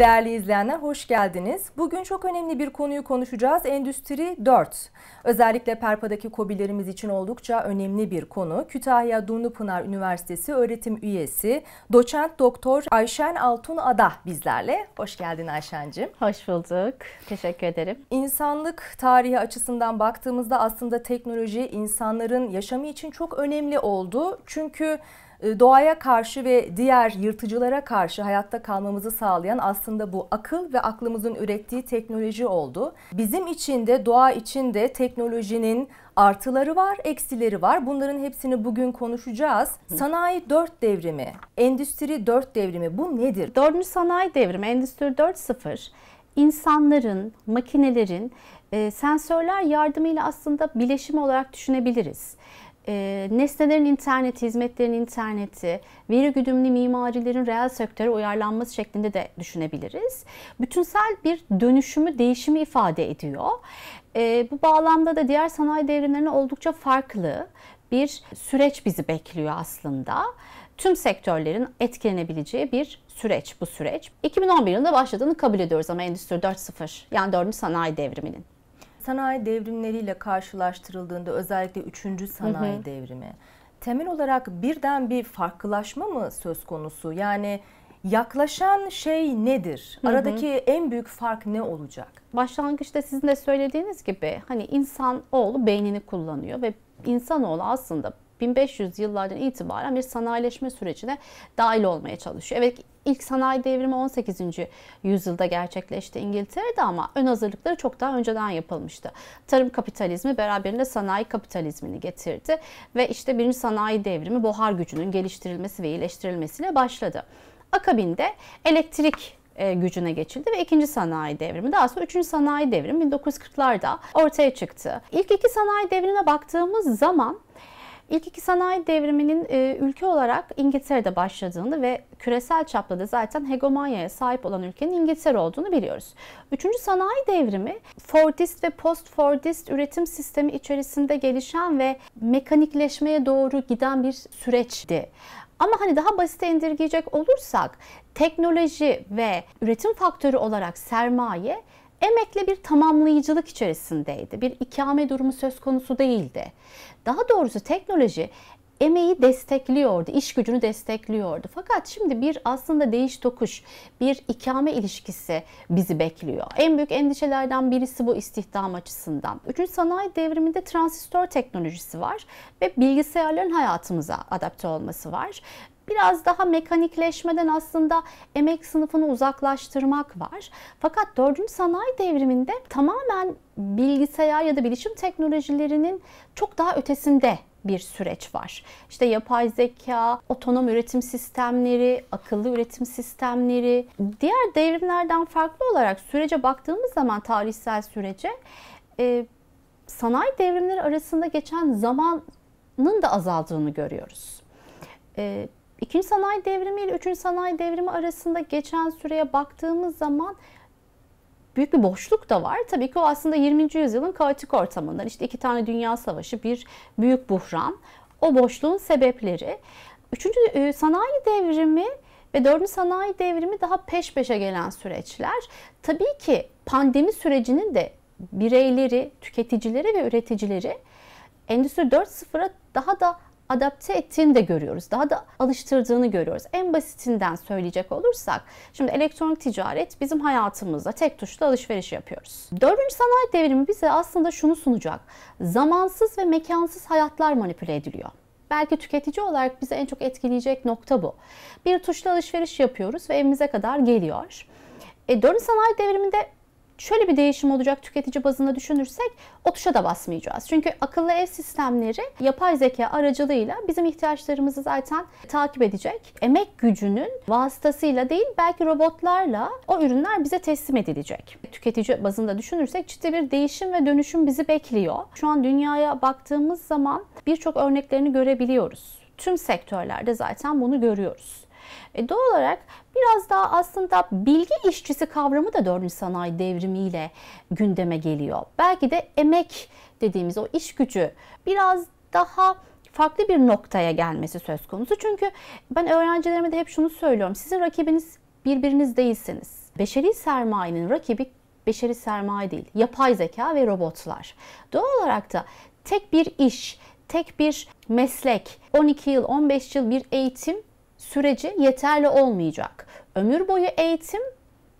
Değerli izleyenler hoş geldiniz. Bugün çok önemli bir konuyu konuşacağız. Endüstri 4. Özellikle Perpa'daki kobilerimiz için oldukça önemli bir konu. Kütahya Dumlupınar Üniversitesi öğretim üyesi doçent doktor Ayşen Altun Ada bizlerle. Hoş geldin Ayşen'cim. Hoş bulduk. Teşekkür ederim. İnsanlık tarihi açısından baktığımızda aslında teknoloji insanların yaşamı için çok önemli oldu. Çünkü ee, doğaya karşı ve diğer yırtıcılara karşı hayatta kalmamızı sağlayan aslında bu akıl ve aklımızın ürettiği teknoloji oldu. Bizim için de doğa için de teknolojinin artıları var, eksileri var. Bunların hepsini bugün konuşacağız. Sanayi 4 devrimi, endüstri 4 devrimi bu nedir? 4. sanayi devrimi, endüstri 4.0 insanların, makinelerin e, sensörler yardımıyla aslında bileşim olarak düşünebiliriz e, nesnelerin interneti, hizmetlerin interneti, veri güdümlü mimarilerin reel sektöre uyarlanması şeklinde de düşünebiliriz. Bütünsel bir dönüşümü, değişimi ifade ediyor. E, bu bağlamda da diğer sanayi devrimlerine oldukça farklı bir süreç bizi bekliyor aslında. Tüm sektörlerin etkilenebileceği bir süreç bu süreç. 2011 yılında başladığını kabul ediyoruz ama Endüstri 4.0 yani 4. sanayi devriminin sanayi devrimleriyle karşılaştırıldığında özellikle 3. sanayi hı hı. devrimi temel olarak birden bir farklılaşma mı söz konusu? Yani yaklaşan şey nedir? Hı hı. Aradaki en büyük fark ne olacak? Başlangıçta sizin de söylediğiniz gibi hani insan oğlu beynini kullanıyor ve insanoğlu aslında 1500 yıllardan itibaren bir sanayileşme sürecine dahil olmaya çalışıyor. Evet ilk sanayi devrimi 18. yüzyılda gerçekleşti İngiltere'de ama ön hazırlıkları çok daha önceden yapılmıştı. Tarım kapitalizmi beraberinde sanayi kapitalizmini getirdi ve işte birinci sanayi devrimi buhar gücünün geliştirilmesi ve iyileştirilmesiyle başladı. Akabinde elektrik e, gücüne geçildi ve ikinci sanayi devrimi daha sonra üçüncü sanayi devrimi 1940'larda ortaya çıktı. İlk iki sanayi devrimine baktığımız zaman İlk iki sanayi devriminin e, ülke olarak İngiltere'de başladığını ve küresel çapta da zaten hegemonyaya sahip olan ülkenin İngiltere olduğunu biliyoruz. Üçüncü sanayi devrimi Fordist ve post Fordist üretim sistemi içerisinde gelişen ve mekanikleşmeye doğru giden bir süreçti. Ama hani daha basite indirgeyecek olursak teknoloji ve üretim faktörü olarak sermaye Emekle bir tamamlayıcılık içerisindeydi. Bir ikame durumu söz konusu değildi. Daha doğrusu teknoloji emeği destekliyordu, iş gücünü destekliyordu. Fakat şimdi bir aslında değiş tokuş, bir ikame ilişkisi bizi bekliyor. En büyük endişelerden birisi bu istihdam açısından. Üçüncü sanayi devriminde transistör teknolojisi var ve bilgisayarların hayatımıza adapte olması var biraz daha mekanikleşmeden aslında emek sınıfını uzaklaştırmak var. Fakat 4. sanayi devriminde tamamen bilgisayar ya da bilişim teknolojilerinin çok daha ötesinde bir süreç var. İşte yapay zeka, otonom üretim sistemleri, akıllı üretim sistemleri, diğer devrimlerden farklı olarak sürece baktığımız zaman tarihsel sürece e, sanayi devrimleri arasında geçen zamanın da azaldığını görüyoruz. E, İkinci sanayi devrimi ile üçüncü sanayi devrimi arasında geçen süreye baktığımız zaman büyük bir boşluk da var. Tabii ki o aslında 20. yüzyılın kaotik ortamından işte iki tane dünya savaşı, bir büyük buhran. O boşluğun sebepleri. Üçüncü e, sanayi devrimi ve dördüncü sanayi devrimi daha peş peşe gelen süreçler. Tabii ki pandemi sürecinin de bireyleri, tüketicileri ve üreticileri Endüstri 4.0'a daha da adapte ettiğini de görüyoruz. Daha da alıştırdığını görüyoruz. En basitinden söyleyecek olursak şimdi elektronik ticaret bizim hayatımızda tek tuşla alışveriş yapıyoruz. Dördüncü sanayi devrimi bize aslında şunu sunacak. Zamansız ve mekansız hayatlar manipüle ediliyor. Belki tüketici olarak bizi en çok etkileyecek nokta bu. Bir tuşla alışveriş yapıyoruz ve evimize kadar geliyor. E, dönüm sanayi devriminde şöyle bir değişim olacak tüketici bazında düşünürsek o tuşa da basmayacağız. Çünkü akıllı ev sistemleri yapay zeka aracılığıyla bizim ihtiyaçlarımızı zaten takip edecek. Emek gücünün vasıtasıyla değil belki robotlarla o ürünler bize teslim edilecek. Tüketici bazında düşünürsek ciddi bir değişim ve dönüşüm bizi bekliyor. Şu an dünyaya baktığımız zaman birçok örneklerini görebiliyoruz. Tüm sektörlerde zaten bunu görüyoruz. E, doğal olarak biraz daha aslında bilgi işçisi kavramı da 4. sanayi devrimiyle gündeme geliyor. Belki de emek dediğimiz o iş gücü biraz daha farklı bir noktaya gelmesi söz konusu. Çünkü ben öğrencilerime de hep şunu söylüyorum. Sizin rakibiniz birbiriniz değilsiniz. Beşeri sermayenin rakibi beşeri sermaye değil. Yapay zeka ve robotlar. Doğal olarak da tek bir iş, tek bir meslek, 12 yıl, 15 yıl bir eğitim süreci yeterli olmayacak. Ömür boyu eğitim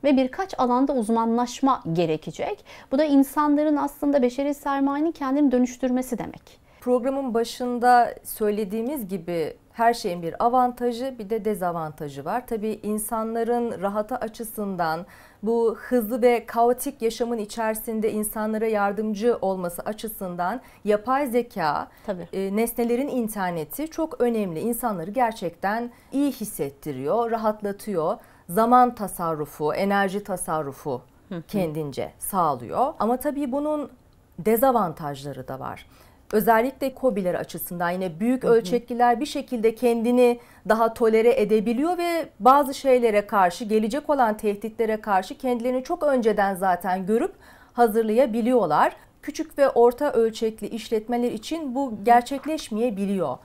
ve birkaç alanda uzmanlaşma gerekecek. Bu da insanların aslında beşeri sermayenin kendini dönüştürmesi demek. Programın başında söylediğimiz gibi her şeyin bir avantajı bir de dezavantajı var. Tabii insanların rahata açısından bu hızlı ve kaotik yaşamın içerisinde insanlara yardımcı olması açısından yapay zeka, Tabii. E, nesnelerin interneti çok önemli. İnsanları gerçekten iyi hissettiriyor, rahatlatıyor. Zaman tasarrufu, enerji tasarrufu kendince sağlıyor. Ama tabii bunun dezavantajları da var özellikle kobiler açısından yine büyük ölçekliler bir şekilde kendini daha tolere edebiliyor ve bazı şeylere karşı gelecek olan tehditlere karşı kendilerini çok önceden zaten görüp hazırlayabiliyorlar. Küçük ve orta ölçekli işletmeler için bu gerçekleşmeyebiliyor.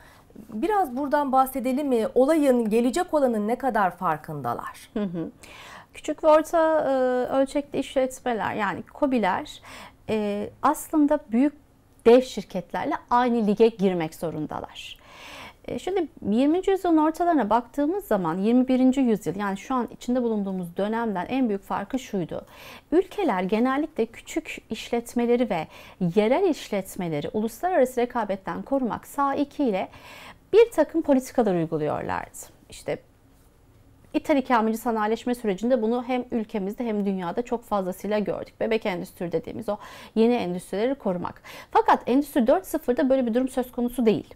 Biraz buradan bahsedelim mi? Olayın gelecek olanın ne kadar farkındalar? Hı hı. Küçük ve orta ıı, ölçekli işletmeler yani kobiler ıı, aslında büyük dev şirketlerle aynı lige girmek zorundalar. E, şimdi 20. yüzyılın ortalarına baktığımız zaman 21. yüzyıl yani şu an içinde bulunduğumuz dönemden en büyük farkı şuydu. Ülkeler genellikle küçük işletmeleri ve yerel işletmeleri uluslararası rekabetten korumak sağ ile bir takım politikalar uyguluyorlardı. İşte İthal ikameci sanayileşme sürecinde bunu hem ülkemizde hem dünyada çok fazlasıyla gördük. Bebek endüstri dediğimiz o yeni endüstrileri korumak. Fakat Endüstri 4.0'da böyle bir durum söz konusu değil.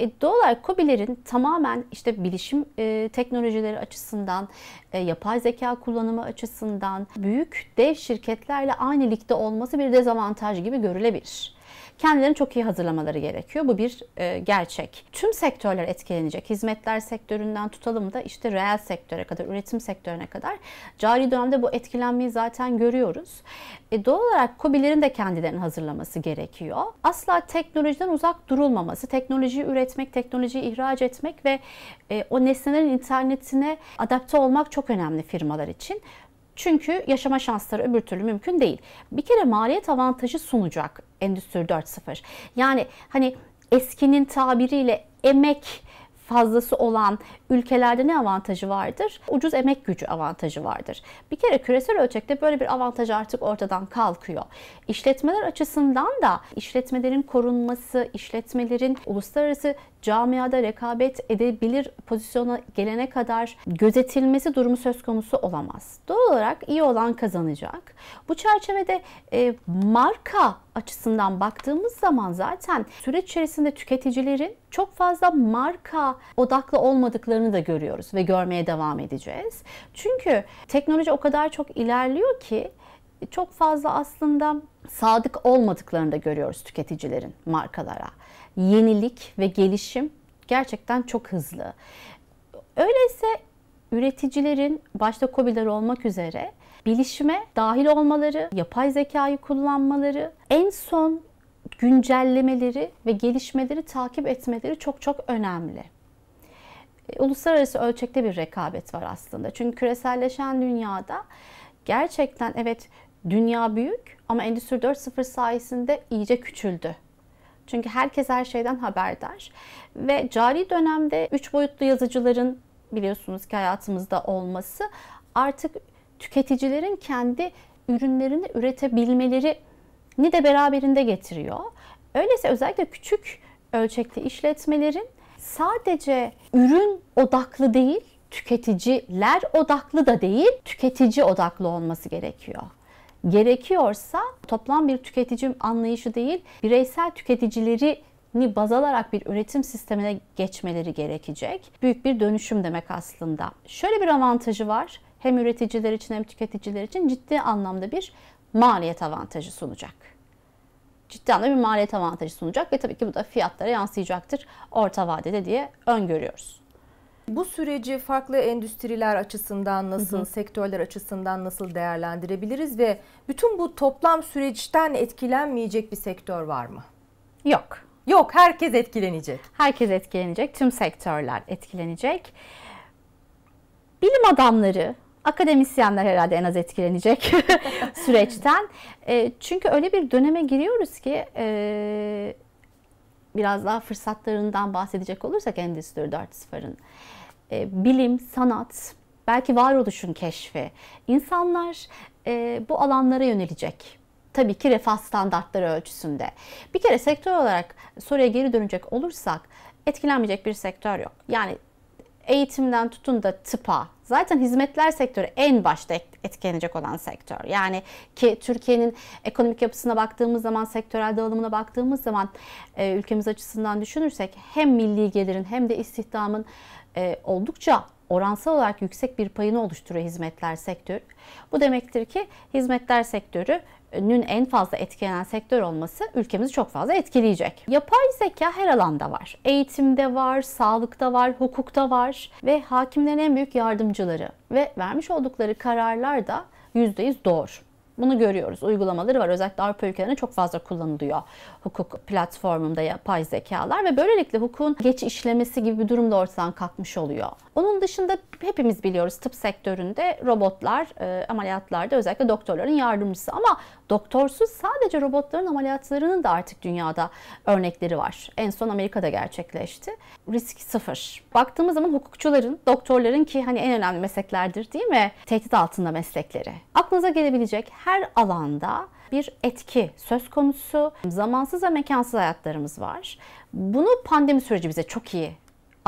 E, doğal olarak COBİ'lerin tamamen işte bilişim e, teknolojileri açısından, e, yapay zeka kullanımı açısından büyük dev şirketlerle aynı ligde olması bir dezavantaj gibi görülebilir kendilerini çok iyi hazırlamaları gerekiyor. Bu bir e, gerçek. Tüm sektörler etkilenecek. Hizmetler sektöründen tutalım da işte reel sektöre kadar, üretim sektörüne kadar cari dönemde bu etkilenmeyi zaten görüyoruz. E, doğal olarak COBİ'lerin de kendilerini hazırlaması gerekiyor. Asla teknolojiden uzak durulmaması, teknolojiyi üretmek, teknolojiyi ihraç etmek ve e, o nesnelerin internetine adapte olmak çok önemli firmalar için. Çünkü yaşama şansları öbür türlü mümkün değil. Bir kere maliyet avantajı sunacak Endüstri 4.0. Yani hani eskinin tabiriyle emek fazlası olan ülkelerde ne avantajı vardır? Ucuz emek gücü avantajı vardır. Bir kere küresel ölçekte böyle bir avantaj artık ortadan kalkıyor. İşletmeler açısından da işletmelerin korunması, işletmelerin uluslararası camiada rekabet edebilir pozisyona gelene kadar gözetilmesi durumu söz konusu olamaz. Doğal olarak iyi olan kazanacak. Bu çerçevede e, marka açısından baktığımız zaman zaten süreç içerisinde tüketicilerin çok fazla marka odaklı olmadıklarını da görüyoruz ve görmeye devam edeceğiz. Çünkü teknoloji o kadar çok ilerliyor ki çok fazla aslında sadık olmadıklarını da görüyoruz tüketicilerin markalara. Yenilik ve gelişim gerçekten çok hızlı. Öyleyse üreticilerin başta COBİ'ler olmak üzere bilişime dahil olmaları, yapay zekayı kullanmaları, en son güncellemeleri ve gelişmeleri takip etmeleri çok çok önemli. E, uluslararası ölçekte bir rekabet var aslında. Çünkü küreselleşen dünyada gerçekten evet dünya büyük ama Endüstri 4.0 sayesinde iyice küçüldü. Çünkü herkes her şeyden haberdar ve cari dönemde 3 boyutlu yazıcıların biliyorsunuz ki hayatımızda olması artık tüketicilerin kendi ürünlerini üretebilmeleri ni de beraberinde getiriyor. Öyleyse özellikle küçük ölçekli işletmelerin sadece ürün odaklı değil, tüketiciler odaklı da değil, tüketici odaklı olması gerekiyor gerekiyorsa toplam bir tüketici anlayışı değil, bireysel tüketicileri ni baz alarak bir üretim sistemine geçmeleri gerekecek. Büyük bir dönüşüm demek aslında. Şöyle bir avantajı var. Hem üreticiler için hem tüketiciler için ciddi anlamda bir maliyet avantajı sunacak. Ciddi anlamda bir maliyet avantajı sunacak ve tabii ki bu da fiyatlara yansıyacaktır orta vadede diye öngörüyoruz. Bu süreci farklı endüstriler açısından nasıl, hı hı. sektörler açısından nasıl değerlendirebiliriz ve bütün bu toplam süreçten etkilenmeyecek bir sektör var mı? Yok. Yok, herkes etkilenecek. Herkes etkilenecek, tüm sektörler etkilenecek. Bilim adamları, akademisyenler herhalde en az etkilenecek süreçten. E, çünkü öyle bir döneme giriyoruz ki e, biraz daha fırsatlarından bahsedecek olursak Endüstri 4.0'ın e, bilim, sanat, belki varoluşun keşfi. İnsanlar e, bu alanlara yönelecek. Tabii ki refah standartları ölçüsünde. Bir kere sektör olarak soruya geri dönecek olursak etkilenmeyecek bir sektör yok. Yani eğitimden tutun da tıpa, Zaten hizmetler sektörü en başta etkilenecek olan sektör. Yani ki Türkiye'nin ekonomik yapısına baktığımız zaman, sektörel dağılımına baktığımız zaman e, ülkemiz açısından düşünürsek hem milli gelirin hem de istihdamın e, oldukça oransal olarak yüksek bir payını oluşturuyor hizmetler sektörü. Bu demektir ki hizmetler sektörü nün en fazla etkilenen sektör olması ülkemizi çok fazla etkileyecek. Yapay zeka her alanda var. Eğitimde var, sağlıkta var, hukukta var ve hakimlerin en büyük yardımcıları ve vermiş oldukları kararlar da %100 doğru. Bunu görüyoruz. Uygulamaları var. Özellikle Avrupa ülkelerinde çok fazla kullanılıyor. Hukuk platformunda yapay zekalar ve böylelikle hukukun geç işlemesi gibi bir durum da ortadan kalkmış oluyor. Onun dışında hepimiz biliyoruz tıp sektöründe robotlar e, ameliyatlarda özellikle doktorların yardımcısı ama Doktorsuz sadece robotların ameliyatlarının da artık dünyada örnekleri var. En son Amerika'da gerçekleşti. Risk sıfır. Baktığımız zaman hukukçuların, doktorların ki hani en önemli mesleklerdir değil mi? Tehdit altında meslekleri. Aklınıza gelebilecek her alanda bir etki söz konusu. Zamansız ve mekansız hayatlarımız var. Bunu pandemi süreci bize çok iyi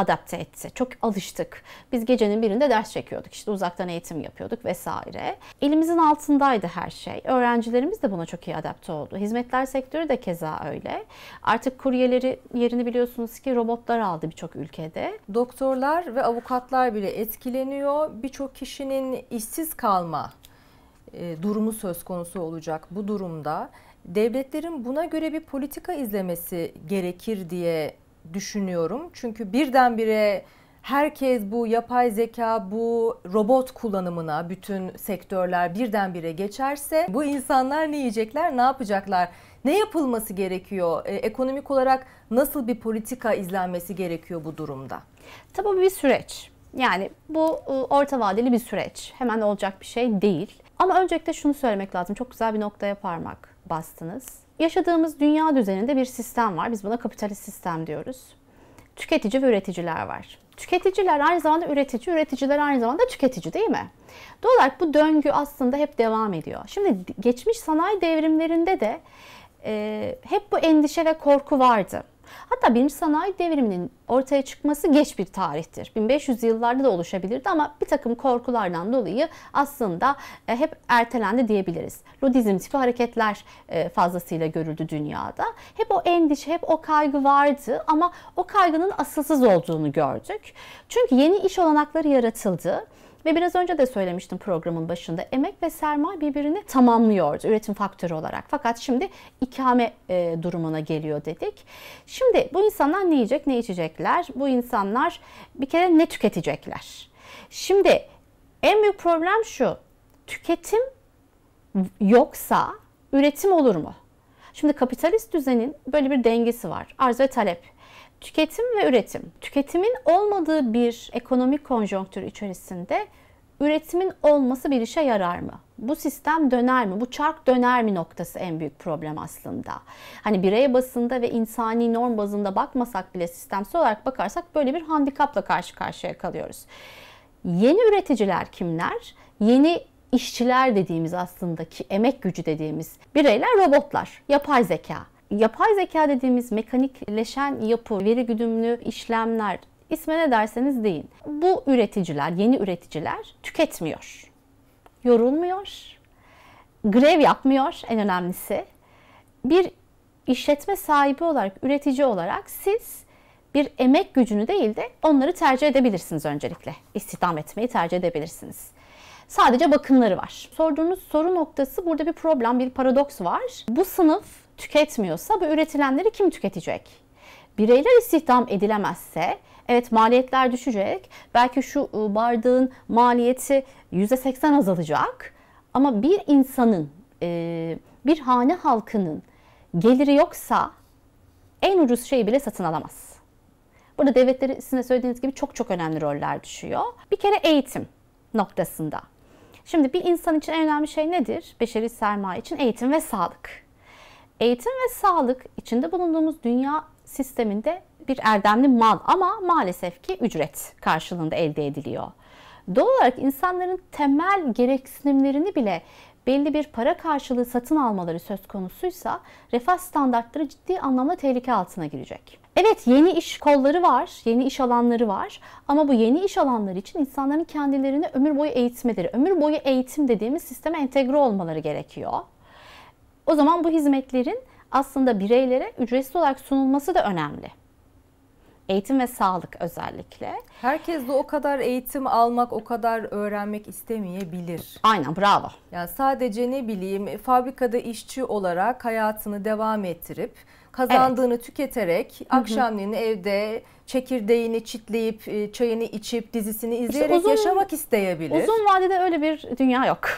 adapte etti. Çok alıştık. Biz gecenin birinde ders çekiyorduk. İşte uzaktan eğitim yapıyorduk vesaire. Elimizin altındaydı her şey. Öğrencilerimiz de buna çok iyi adapte oldu. Hizmetler sektörü de keza öyle. Artık kuryeleri yerini biliyorsunuz ki robotlar aldı birçok ülkede. Doktorlar ve avukatlar bile etkileniyor. Birçok kişinin işsiz kalma e, durumu söz konusu olacak bu durumda. Devletlerin buna göre bir politika izlemesi gerekir diye düşünüyorum. Çünkü birdenbire herkes bu yapay zeka, bu robot kullanımına bütün sektörler birdenbire geçerse bu insanlar ne yiyecekler, ne yapacaklar? Ne yapılması gerekiyor? E, ekonomik olarak nasıl bir politika izlenmesi gerekiyor bu durumda? Tabii bir süreç. Yani bu e, orta vadeli bir süreç. Hemen olacak bir şey değil. Ama öncelikle şunu söylemek lazım. Çok güzel bir noktaya parmak bastınız yaşadığımız dünya düzeninde bir sistem var. Biz buna kapitalist sistem diyoruz. Tüketici ve üreticiler var. Tüketiciler aynı zamanda üretici, üreticiler aynı zamanda tüketici değil mi? Doğal olarak bu döngü aslında hep devam ediyor. Şimdi geçmiş sanayi devrimlerinde de e, hep bu endişe ve korku vardı. Hatta birinci sanayi devriminin ortaya çıkması geç bir tarihtir. 1500 yıllarda da oluşabilirdi ama bir takım korkulardan dolayı aslında e, hep ertelendi diyebiliriz. Ludizm tipi hareketler e, fazlasıyla görüldü dünyada. Hep o endişe, hep o kaygı vardı ama o kaygının asılsız olduğunu gördük. Çünkü yeni iş olanakları yaratıldı ve biraz önce de söylemiştim programın başında emek ve sermaye birbirini tamamlıyordu üretim faktörü olarak. Fakat şimdi ikame e, durumuna geliyor dedik. Şimdi bu insanlar ne yiyecek ne içecekler? Bu insanlar bir kere ne tüketecekler? Şimdi en büyük problem şu. Tüketim yoksa üretim olur mu? Şimdi kapitalist düzenin böyle bir dengesi var. Arz ve talep. Tüketim ve üretim. Tüketimin olmadığı bir ekonomik konjonktür içerisinde üretimin olması bir işe yarar mı? Bu sistem döner mi? Bu çark döner mi noktası en büyük problem aslında. Hani birey basında ve insani norm bazında bakmasak bile sistemsel olarak bakarsak böyle bir handikapla karşı karşıya kalıyoruz. Yeni üreticiler kimler? Yeni işçiler dediğimiz aslında ki emek gücü dediğimiz bireyler robotlar, yapay zeka. Yapay zeka dediğimiz mekanikleşen yapı, veri güdümlü işlemler isme ne derseniz deyin. Bu üreticiler, yeni üreticiler tüketmiyor. Yorulmuyor. Grev yapmıyor en önemlisi. Bir işletme sahibi olarak, üretici olarak siz bir emek gücünü değil de onları tercih edebilirsiniz öncelikle. İstihdam etmeyi tercih edebilirsiniz. Sadece bakımları var. Sorduğunuz soru noktası burada bir problem, bir paradoks var. Bu sınıf tüketmiyorsa bu üretilenleri kim tüketecek? Bireyler istihdam edilemezse evet maliyetler düşecek. Belki şu ıı, bardağın maliyeti %80 azalacak. Ama bir insanın, bir hane halkının geliri yoksa en ucuz şeyi bile satın alamaz. Burada devletleri sizin söylediğiniz gibi çok çok önemli roller düşüyor. Bir kere eğitim noktasında. Şimdi bir insan için en önemli şey nedir? Beşeri sermaye için eğitim ve sağlık. Eğitim ve sağlık içinde bulunduğumuz dünya sisteminde bir erdemli mal ama maalesef ki ücret karşılığında elde ediliyor. Doğal olarak insanların temel gereksinimlerini bile belli bir para karşılığı satın almaları söz konusuysa refah standartları ciddi anlamda tehlike altına girecek. Evet yeni iş kolları var, yeni iş alanları var ama bu yeni iş alanları için insanların kendilerini ömür boyu eğitmeleri, ömür boyu eğitim dediğimiz sisteme entegre olmaları gerekiyor. O zaman bu hizmetlerin aslında bireylere ücretsiz olarak sunulması da önemli. Eğitim ve sağlık özellikle. Herkes de o kadar eğitim almak, o kadar öğrenmek istemeyebilir. Aynen bravo. Yani sadece ne bileyim fabrikada işçi olarak hayatını devam ettirip kazandığını evet. tüketerek Hı-hı. akşamleyin evde çekirdeğini çitleyip e, çayını içip dizisini izleyerek işte uzun, yaşamak isteyebilir. Uzun vadede öyle bir dünya yok.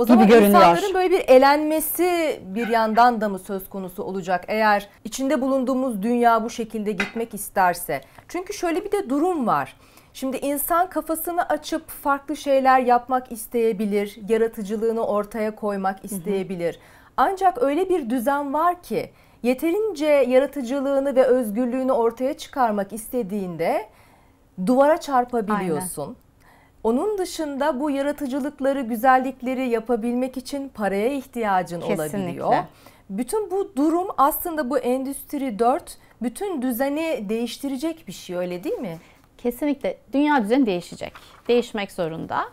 O zaman görünüyor. insanların böyle bir elenmesi bir yandan da mı söz konusu olacak eğer içinde bulunduğumuz dünya bu şekilde gitmek isterse? Çünkü şöyle bir de durum var. Şimdi insan kafasını açıp farklı şeyler yapmak isteyebilir, yaratıcılığını ortaya koymak isteyebilir. Ancak öyle bir düzen var ki yeterince yaratıcılığını ve özgürlüğünü ortaya çıkarmak istediğinde duvara çarpabiliyorsun. Aynen onun dışında bu yaratıcılıkları, güzellikleri yapabilmek için paraya ihtiyacın Kesinlikle. olabiliyor. Bütün bu durum aslında bu Endüstri 4 bütün düzeni değiştirecek bir şey öyle değil mi? Kesinlikle. Dünya düzeni değişecek. Değişmek zorunda.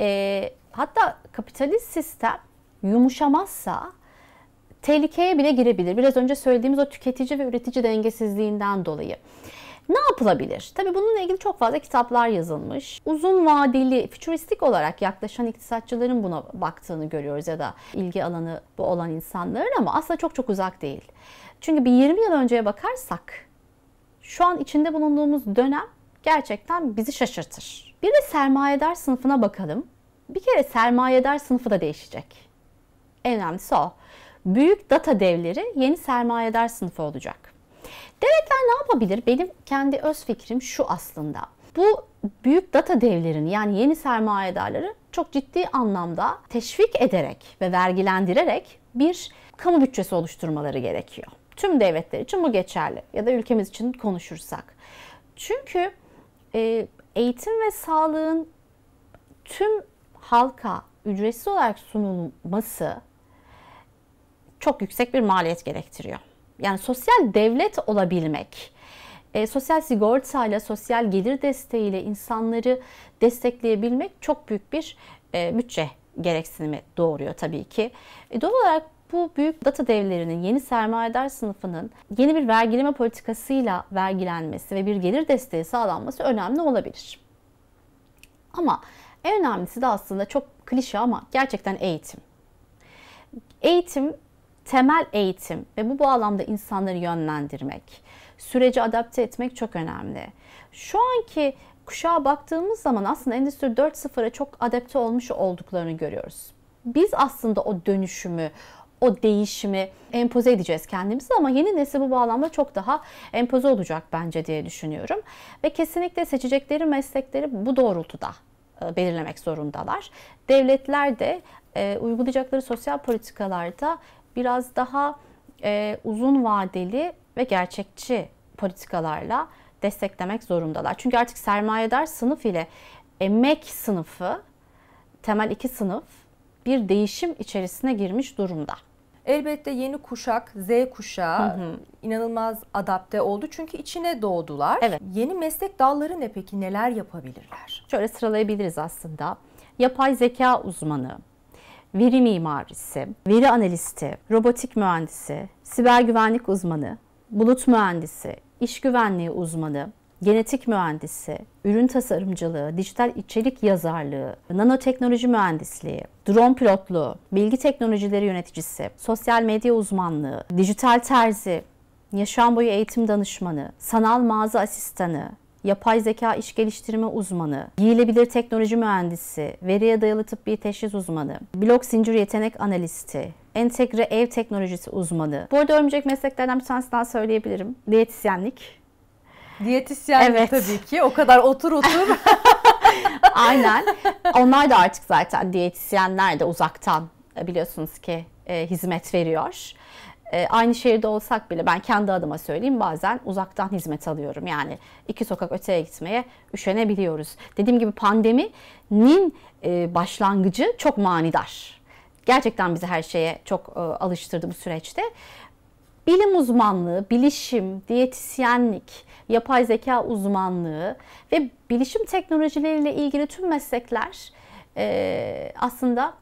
E, hatta kapitalist sistem yumuşamazsa tehlikeye bile girebilir. Biraz önce söylediğimiz o tüketici ve üretici dengesizliğinden dolayı. Ne yapılabilir? Tabii bununla ilgili çok fazla kitaplar yazılmış. Uzun vadeli, fütüristik olarak yaklaşan iktisatçıların buna baktığını görüyoruz ya da ilgi alanı bu olan insanların ama aslında çok çok uzak değil. Çünkü bir 20 yıl önceye bakarsak şu an içinde bulunduğumuz dönem gerçekten bizi şaşırtır. Bir de sermayedar sınıfına bakalım. Bir kere sermayedar sınıfı da değişecek. En önemlisi o. Büyük data devleri yeni sermayedar sınıfı olacak. Devletler ne yapabilir? Benim kendi öz fikrim şu aslında. Bu büyük data devlerini yani yeni sermayedarları çok ciddi anlamda teşvik ederek ve vergilendirerek bir kamu bütçesi oluşturmaları gerekiyor. Tüm devletler için bu geçerli ya da ülkemiz için konuşursak. Çünkü e, eğitim ve sağlığın tüm halka ücretsiz olarak sunulması çok yüksek bir maliyet gerektiriyor yani sosyal devlet olabilmek, e, sosyal ile sosyal gelir desteğiyle insanları destekleyebilmek çok büyük bir e, bütçe gereksinimi doğuruyor tabii ki. E, doğal olarak bu büyük data devlerinin yeni sermayedar sınıfının yeni bir vergileme politikasıyla vergilenmesi ve bir gelir desteği sağlanması önemli olabilir. Ama en önemlisi de aslında çok klişe ama gerçekten eğitim. Eğitim temel eğitim ve bu bağlamda insanları yönlendirmek, süreci adapte etmek çok önemli. Şu anki kuşağa baktığımız zaman aslında Endüstri 4.0'a çok adapte olmuş olduklarını görüyoruz. Biz aslında o dönüşümü, o değişimi empoze edeceğiz kendimize ama yeni nesil bu bağlamda çok daha empoze olacak bence diye düşünüyorum. Ve kesinlikle seçecekleri meslekleri bu doğrultuda e, belirlemek zorundalar. Devletler de e, uygulayacakları sosyal politikalarda biraz daha e, uzun vadeli ve gerçekçi politikalarla desteklemek zorundalar. Çünkü artık sermayedar sınıf ile emek sınıfı, temel iki sınıf bir değişim içerisine girmiş durumda. Elbette yeni kuşak, Z kuşağı hı hı. inanılmaz adapte oldu çünkü içine doğdular. Evet. Yeni meslek dalları ne peki? Neler yapabilirler? Şöyle sıralayabiliriz aslında. Yapay zeka uzmanı, veri mimarisi, veri analisti, robotik mühendisi, siber güvenlik uzmanı, bulut mühendisi, iş güvenliği uzmanı, genetik mühendisi, ürün tasarımcılığı, dijital içerik yazarlığı, nanoteknoloji mühendisliği, drone pilotluğu, bilgi teknolojileri yöneticisi, sosyal medya uzmanlığı, dijital terzi, yaşam boyu eğitim danışmanı, sanal mağaza asistanı, yapay zeka iş geliştirme uzmanı, giyilebilir teknoloji mühendisi, veriye dayalı tıbbi teşhis uzmanı, blok zincir yetenek analisti, entegre ev teknolojisi uzmanı. Bu arada örümcek mesleklerden bir tanesi daha söyleyebilirim. Diyetisyenlik. Diyetisyenlik evet. tabii ki. O kadar otur otur. Aynen. Onlar da artık zaten diyetisyenler de uzaktan e, biliyorsunuz ki e, hizmet veriyor e, aynı şehirde olsak bile ben kendi adıma söyleyeyim bazen uzaktan hizmet alıyorum. Yani iki sokak öteye gitmeye üşenebiliyoruz. Dediğim gibi pandeminin e, başlangıcı çok manidar. Gerçekten bizi her şeye çok e, alıştırdı bu süreçte. Bilim uzmanlığı, bilişim, diyetisyenlik, yapay zeka uzmanlığı ve bilişim teknolojileriyle ilgili tüm meslekler e, aslında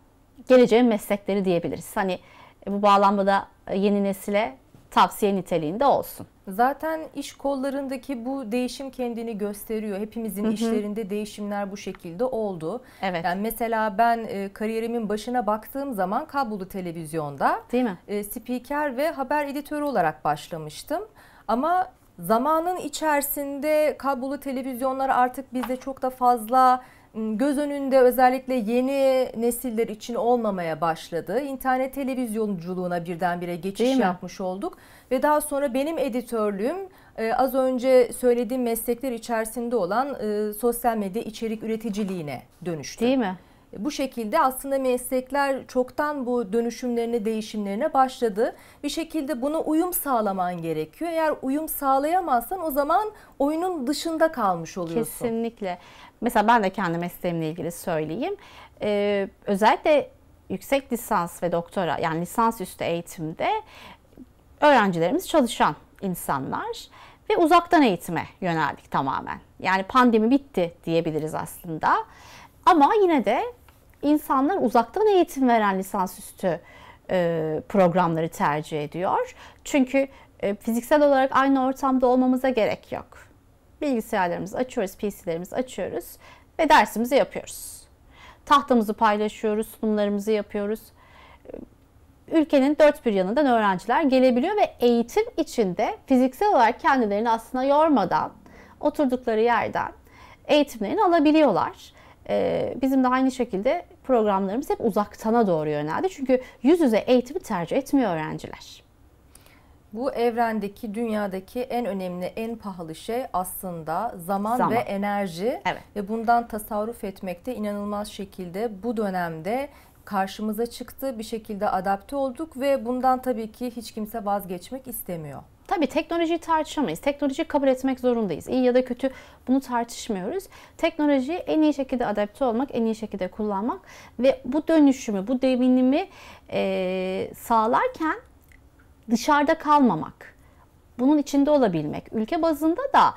geleceğin meslekleri diyebiliriz. Hani e, bu bağlamda da e, yeni nesile tavsiye niteliğinde olsun. Zaten iş kollarındaki bu değişim kendini gösteriyor. Hepimizin işlerinde değişimler bu şekilde oldu. Evet. Yani mesela ben e, kariyerimin başına baktığım zaman kablolu televizyonda Değil mi? E, spiker ve haber editörü olarak başlamıştım. Ama zamanın içerisinde kablolu televizyonlar artık bizde çok da fazla Iı, göz önünde özellikle yeni nesiller için olmamaya başladı. İnternet televizyonculuğuna birdenbire geçiş yapmış olduk ve daha sonra benim editörlüğüm ıı, az önce söylediğim meslekler içerisinde olan ıı, sosyal medya içerik üreticiliğine dönüştü. Değil mi? Bu şekilde aslında meslekler çoktan bu dönüşümlerine, değişimlerine başladı. Bir şekilde buna uyum sağlaman gerekiyor. Eğer uyum sağlayamazsan o zaman oyunun dışında kalmış oluyorsun. Kesinlikle. Mesela ben de kendi mesleğimle ilgili söyleyeyim. Ee, özellikle yüksek lisans ve doktora yani lisans üstü eğitimde öğrencilerimiz çalışan insanlar ve uzaktan eğitime yöneldik tamamen. Yani pandemi bitti diyebiliriz aslında. Ama yine de insanlar uzaktan eğitim veren lisansüstü e, programları tercih ediyor. Çünkü e, fiziksel olarak aynı ortamda olmamıza gerek yok. Bilgisayarlarımızı açıyoruz, PC'lerimizi açıyoruz ve dersimizi yapıyoruz. Tahtamızı paylaşıyoruz, sunumlarımızı yapıyoruz. Ülkenin dört bir yanından öğrenciler gelebiliyor ve eğitim içinde fiziksel olarak kendilerini aslında yormadan oturdukları yerden eğitimlerini alabiliyorlar. E, bizim de aynı şekilde programlarımız hep uzaktana doğru yöneldi. Çünkü yüz yüze eğitimi tercih etmiyor öğrenciler. Bu evrendeki, dünyadaki en önemli, en pahalı şey aslında zaman, zaman. ve enerji. Evet. Ve bundan tasarruf etmekte inanılmaz şekilde bu dönemde karşımıza çıktı. Bir şekilde adapte olduk ve bundan tabii ki hiç kimse vazgeçmek istemiyor. Tabii teknolojiyi tartışamayız. Teknolojiyi kabul etmek zorundayız. İyi ya da kötü bunu tartışmıyoruz. Teknolojiyi en iyi şekilde adapte olmak, en iyi şekilde kullanmak ve bu dönüşümü, bu devinimi e, sağlarken dışarıda kalmamak. Bunun içinde olabilmek. Ülke bazında da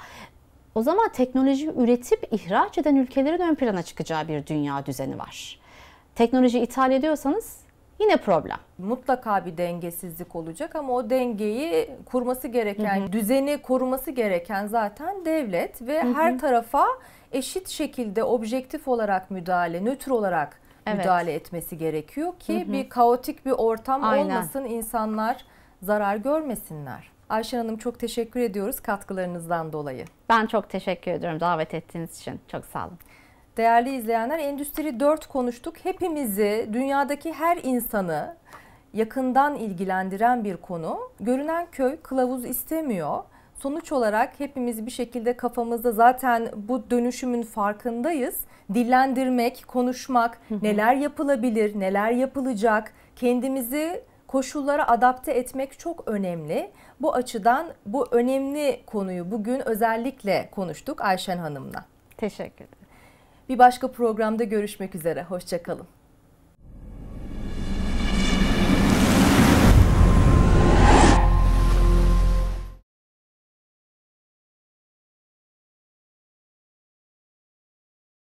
o zaman teknoloji üretip ihraç eden ülkelerin ön plana çıkacağı bir dünya düzeni var. Teknoloji ithal ediyorsanız yine problem. Mutlaka bir dengesizlik olacak ama o dengeyi kurması gereken, hı hı. düzeni koruması gereken zaten devlet ve hı hı. her tarafa eşit şekilde objektif olarak müdahale, nötr olarak evet. müdahale etmesi gerekiyor ki hı hı. bir kaotik bir ortam Aynen. olmasın, insanlar zarar görmesinler. Ayşen Hanım çok teşekkür ediyoruz katkılarınızdan dolayı. Ben çok teşekkür ediyorum davet ettiğiniz için. Çok sağ olun. Değerli izleyenler Endüstri 4 konuştuk. Hepimizi, dünyadaki her insanı yakından ilgilendiren bir konu. Görünen köy kılavuz istemiyor. Sonuç olarak hepimiz bir şekilde kafamızda zaten bu dönüşümün farkındayız. Dillendirmek, konuşmak, neler yapılabilir, neler yapılacak, kendimizi koşullara adapte etmek çok önemli. Bu açıdan bu önemli konuyu bugün özellikle konuştuk Ayşen Hanım'la. Teşekkür ederim. Bir başka programda görüşmek üzere. Hoşçakalın.